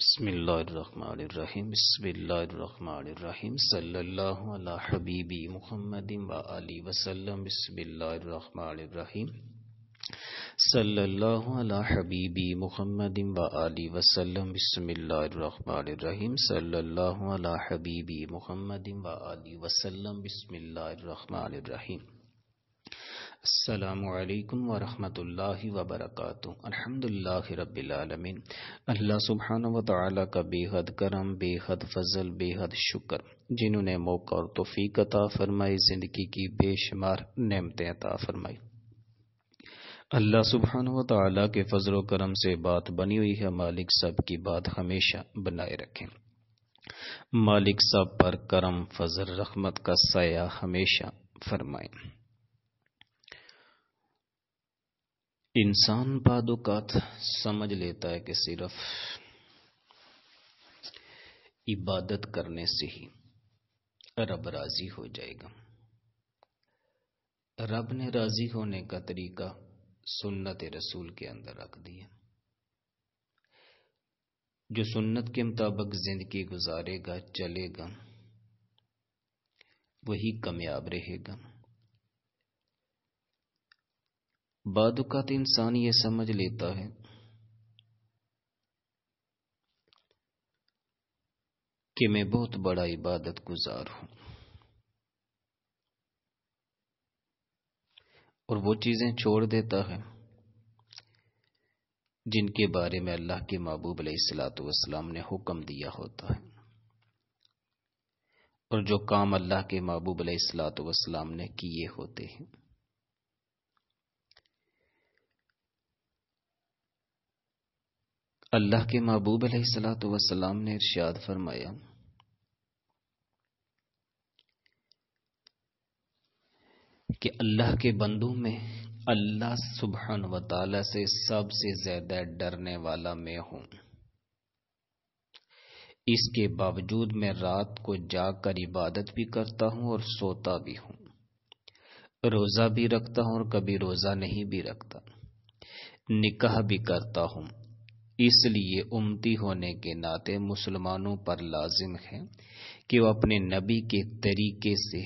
बसमीम बसमीम सल्ला हबीबी मुहमद वाली वसलम बसमीम सल्ला हबीबी मुहमद वाली वसलम बसमीम सल्ला हबीबी मुहमद वाली वसलम बसमीम अल्लाम वरहमल वबरक अलहमदिल्ला रबालमीन अल्लाह सुबहान व ताली का बेहद करम बेहद फजल बेहद शुक्र जिन्होंने मौका और तोफ़ी अता फरमाई ज़िंदगी की बेशुमार नमतें अता फरमाई अल्लाह सुबहान व ताली के फजल करम से बात बनी हुई है मालिक सब की बात हमेशा बनाए रखें मालिक सब पर करम फजल रहमत का साया हमेशा फरमाएं इंसान बादोकात समझ लेता है कि सिर्फ इबादत करने से ही रब राजी हो जाएगा रब ने राजी होने का तरीका सुन्नत रसूल के अंदर रख दिया जो सुन्नत के मुताबिक जिंदगी गुजारेगा चलेगा वही कामयाब रहेगा बादुकात इंसान ये समझ लेता है कि मैं बहुत बड़ा इबादत गुजार हूं और वो चीजें छोड़ देता है जिनके बारे में अल्लाह के महबूब अलैहिस्सलाम ने हुक्म दिया होता है और जो काम अल्लाह के महबूब अलैहिस्सलाम ने किए होते हैं अल्लाह के महबूब सलाम ने इरशाद फरमाया कि अल्लाह के बंदों में अल्लाह सुबहान व से सबसे ज्यादा डरने वाला मैं हूं इसके बावजूद मैं रात को जाकर इबादत भी करता हूं और सोता भी हूं रोजा भी रखता हूं और कभी रोजा नहीं भी रखता निकाह भी करता हूं इसलिए उमती होने के नाते मुसलमानों पर लाजिम है कि वो अपने नबी के तरीके से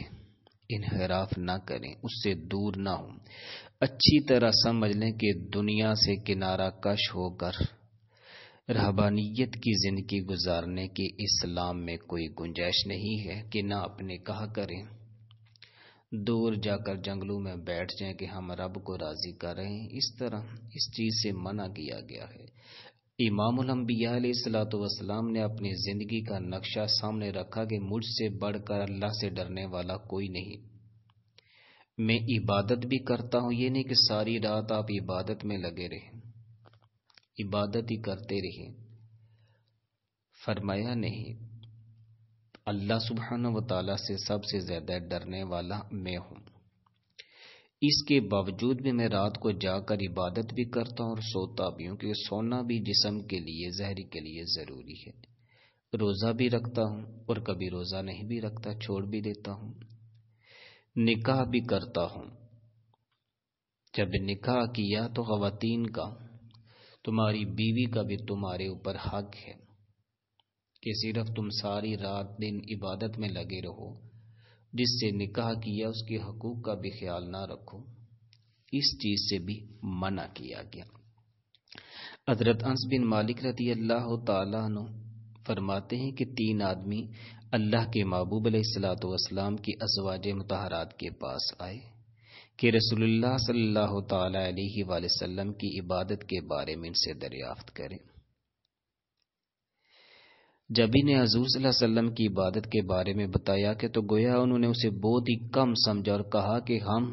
इनहराफ ना करें उससे दूर ना हो अच्छी तरह समझ लें कि दुनिया से किनारा कश होकर रहबानियत की ज़िंदगी गुजारने के इस्लाम में कोई गुंजाइश नहीं है कि ना अपने कहा करें दूर जाकर जंगलों में बैठ जाएं कि हम रब को राज़ी कर रहे हैं इस तरह इस चीज़ से मना किया गया है सलातम ने अपनी ज़िंदगी का नक्शा सामने रखा कि मुझसे बढ़कर अल्लाह से डरने वाला कोई नहीं मैं इबादत भी करता हूँ ये नहीं कि सारी रात आप इबादत में लगे रहें इबादत ही करते रहें फरमाया नहीं अल्लाह सुबहान व से सबसे ज़्यादा डरने वाला मैं हूँ इसके बावजूद भी मैं रात को जाकर इबादत भी करता हूँ और सोता भी हूँ क्योंकि सोना भी जिसम के लिए जहरी के लिए ज़रूरी है रोज़ा भी रखता हूँ और कभी रोज़ा नहीं भी रखता छोड़ भी देता हूँ निकाह भी करता हूँ जब निकाह किया तो खातन का तुम्हारी बीवी का भी तुम्हारे ऊपर हक है कि सिर्फ तुम सारी रात दिन इबादत में लगे रहो जिससे निकाह किया उसके हकूक का भी ख्याल ना रखो इस चीज से भी मना किया गया अदरत अंस बिन मालिक रती अल्लाह तु फरमाते हैं कि तीन आदमी अल्लाह के महबूब सलाम की अजवाज मतहरात के पास आए कि रसोल्ला सल्लल्लाहु अलैहि वसल्लम की इबादत के बारे में इनसे दरियाफ्त करें जब ने हजूर सल्लम की इबादत के बारे में बताया कि तो गोया उन्होंने उसे बहुत ही कम समझा और कहा कि हम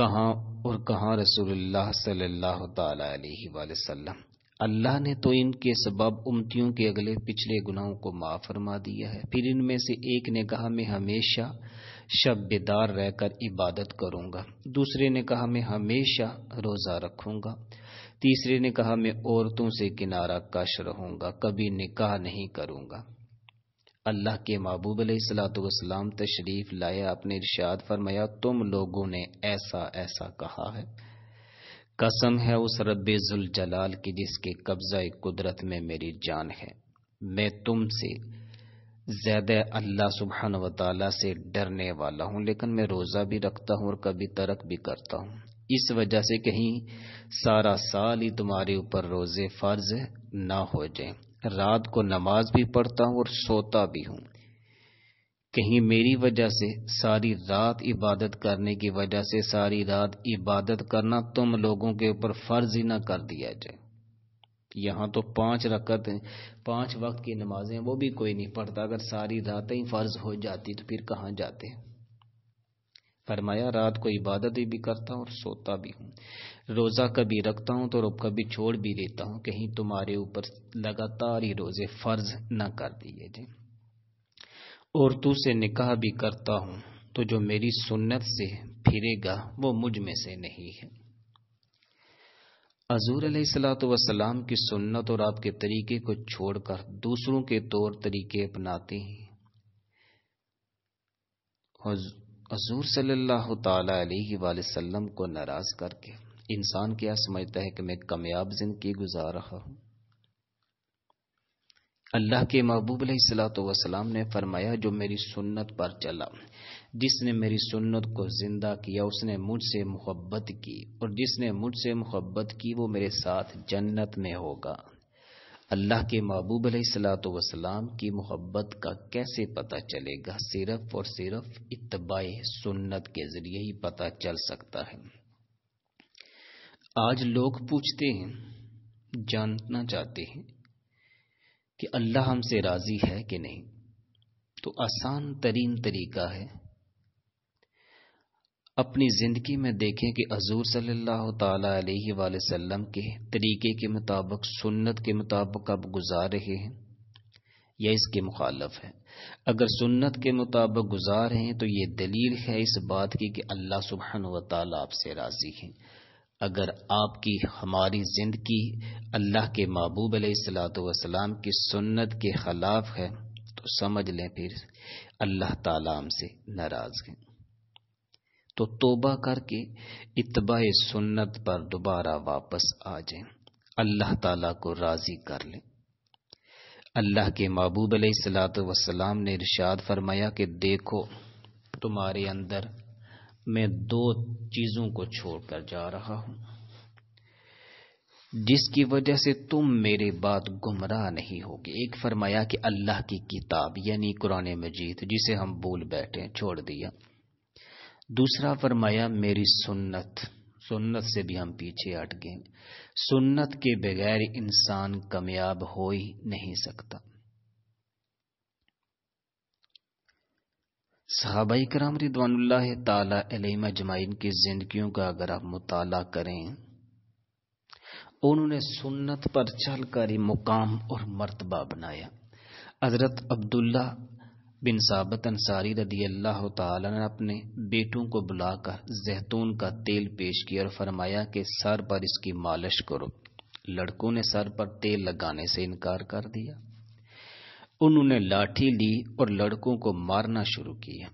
कहाँ और कहाँ रसूलुल्लाह सल्लल्लाहु अलैहि वसल्लम अल्लाह ने तो इनके सबब उमतियों के अगले पिछले गुनाहों को माफ़ फरमा दिया है फिर इनमें से एक ने कहा मैं हमेशा शब रहकर इबादत करूंगा दूसरे ने कहा मैं हमेशा रोज़ा रखूंगा तीसरे ने कहा मैं औरतों से किनारा कश रहूंगा कभी निकाह नहीं करूंगा अल्लाह के महबूब सलाम तशरीफ लाया अपने इरशाद फरमाया तुम लोगों ने ऐसा ऐसा कहा है कसम है उस रब्बुल जलाल की जिसके कब्जा कुदरत में मेरी जान है मैं तुमसे ज्यादा अल्लाह सुबहान वाली से डरने वाला हूँ लेकिन मैं रोज़ा भी रखता हूँ और कभी तरक भी करता हूँ इस वजह से कहीं सारा साल ही तुम्हारे ऊपर रोज़े फ़र्ज ना हो जाए रात को नमाज भी पढ़ता हूं और सोता भी हूं कहीं मेरी वजह से सारी रात इबादत करने की वजह से सारी रात इबादत करना तुम लोगों के ऊपर फ़र्ज ही ना कर दिया जाए यहां तो पांच रकत पांच वक्त की नमाजें वो भी कोई नहीं पढ़ता अगर सारी रातें ही फ़र्ज हो जाती तो फिर कहां जाते हैं फरमाया रात को इबादत भी करता हूँ और सोता भी हूँ रोज़ा कभी रखता हूँ तो और कभी छोड़ भी देता हूँ कहीं तुम्हारे ऊपर लगातार ही रोज़े फर्ज न कर दिए जी और तू से निकाह भी करता हूँ तो जो मेरी सुन्नत से फिरेगा वो मुझ में से नहीं है हजूर सलाम की सुन्नत और आपके तरीके को छोड़कर दूसरों के तौर तरीके अपनाते हैं हजूर सल्लल्लाहु को नाराज करके इंसान क्या समझता है कि मैं कामयाब जिंदगी गुजार रहा हूं अल्लाह के महबूब सलाम ने फरमाया जो मेरी सुन्नत पर चला जिसने मेरी सुन्नत को ज़िंदा किया उसने मुझसे मोहब्बत की और जिसने मुझसे मोहब्बत की वो मेरे साथ जन्नत में होगा अल्लाह के महबूब सलात वसलाम की मोहब्बत का कैसे पता चलेगा सिर्फ और सिर्फ इतबा सुन्नत के ज़रिए ही पता चल सकता है आज लोग पूछते हैं जानना चाहते हैं कि अल्लाह हमसे राज़ी है कि नहीं तो आसान तरीन तरीका है अपनी ज़िंदगी में देखें कि हजूर सल्लल्लाहु अलैहि वसल्लम के तरीके के मुताबिक सुन्नत के मुताबिक आप गुजार रहे हैं या इसके मुखालफ है अगर सुन्नत के मुताबिक गुजार हैं तो ये दलील है इस बात की कि अल्लाह सुबहन व ताली आपसे राज़ी हैं अगर आपकी हमारी ज़िंदगी अल्लाह के महबूब सलाम की सुन्नत के ख़िलाफ़ है तो समझ लें फिर अल्लाह ताला हमसे नाराज़ हैं तो तोबा करके इतबा सुन्नत पर दोबारा वापस आ जाए अल्लाह ताला को राजी कर लें अल्लाह के महबूब सलाम ने इरशाद फरमाया कि देखो तुम्हारे अंदर मैं दो चीज़ों को छोड़कर जा रहा हूँ जिसकी वजह से तुम मेरे बात गुमराह नहीं होगे एक फरमाया कि अल्लाह की किताब यानी कुरान मजीद जिसे हम भूल बैठे छोड़ दिया दूसरा फरमाया मेरी सुन्नत सुन्नत से भी हम पीछे हट गए सुन्नत के बगैर इंसान कामयाब हो ही नहीं सकता सहाबाई कराम ताला तला जमाइन की जिंदगियों का अगर आप मुताला करें उन्होंने सुन्नत पर चल कर ही मुकाम और मर्तबा बनाया हजरत अब्दुल्ला बिन साबत अंसारी रदी अल्लाह ने अपने बेटों को बुलाकर जैतून का तेल पेश किया और फरमाया कि सर पर इसकी मालिश करो लड़कों ने सर पर तेल लगाने से इनकार कर दिया उन्होंने लाठी ली और लड़कों को मारना शुरू किया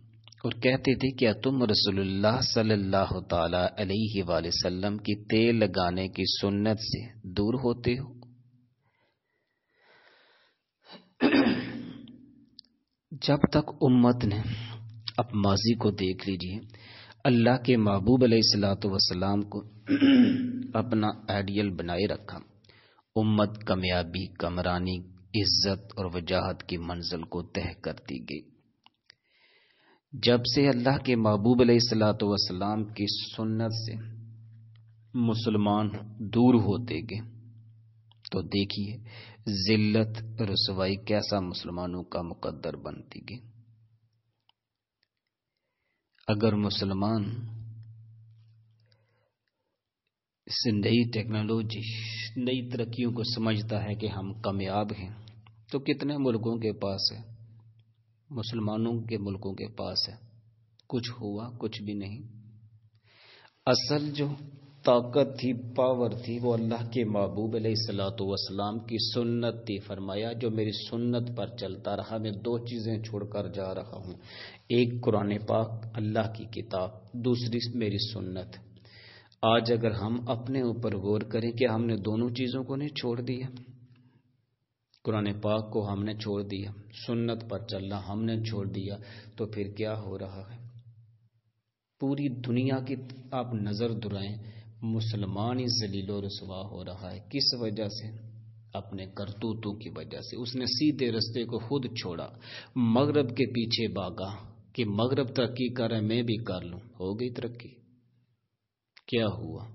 और कहते थे क्या तुम रसोल्ला सल्लल्लाहु अलैहि वसल्लम की तेल लगाने की सुन्नत से दूर होते हो जब तक उम्मत ने अब माजी को देख लीजिए अल्लाह के महबूब सलाम को अपना आइडियल बनाए रखा उम्मत कामयाबी कमरानी इज्जत और वजाहत की मंजिल को तय करती गई जब से अल्लाह के महबूब सलाम की सुन्नत से मुसलमान दूर होते गए तो देखिए जिल्लत रसवाई कैसा मुसलमानों का मुकद्दर बनती गई अगर मुसलमान इस नई टेक्नोलॉजी नई तरक्कियों को समझता है कि हम कामयाब हैं तो कितने मुल्कों के पास है मुसलमानों के मुल्कों के पास है कुछ हुआ कुछ भी नहीं असल जो ताकत थी पावर थी वो अल्लाह के महबूब सलाम की सुन्नत थी फरमाया जो मेरी सुन्नत पर चलता रहा मैं दो चीज़ें छोड़कर जा रहा हूँ एक कुरान पाक अल्लाह की किताब दूसरी मेरी सुन्नत आज अगर हम अपने ऊपर गौर करें कि हमने दोनों चीज़ों को नहीं छोड़ दिया कुरान पाक को हमने छोड़ दिया सुन्नत पर चलना हमने छोड़ दिया तो फिर क्या हो रहा है पूरी दुनिया की आप नज़र दुराएं मुसलमान ही जलीलो रसवा हो रहा है किस वजह से अपने करतूतों की वजह से उसने सीधे रस्ते को खुद छोड़ा मगरब के पीछे भागा कि मगरब तरक्की कर रहे मैं भी कर लूं हो गई तरक्की क्या हुआ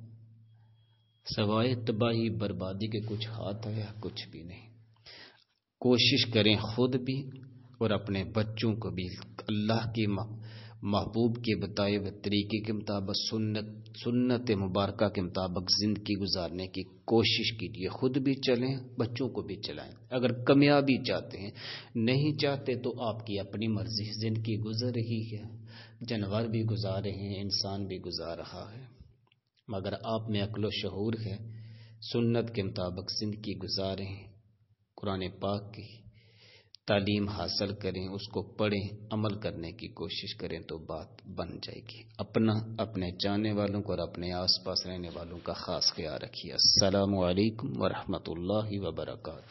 सवाए तबाही बर्बादी के कुछ हाथ आया कुछ भी नहीं कोशिश करें खुद भी और अपने बच्चों को भी अल्लाह की महबूब के बताए हुए तरीके के मुताबिक सुन्नत सुन्नत मुबारक के मुताबिक ज़िंदगी गुजारने की कोशिश कीजिए खुद भी चलें बच्चों को भी चलाएं अगर कामयाबी चाहते हैं नहीं चाहते तो आपकी अपनी मर्ज़ी ज़िंदगी गुजर रही है जानवर भी गुजार रहे हैं इंसान भी गुजार रहा है मगर आप में अकलो शहूर है सुन्नत के मुताबिक ज़िंदगी गुजारें कुरान पाक की तालीम हासिल करें उसको पढ़ें अमल करने की कोशिश करें तो बात बन जाएगी अपना अपने जाने वालों को और अपने आस आसपास रहने वालों का ख़ास ख्याल रखिए असलकम वरहमल वर्का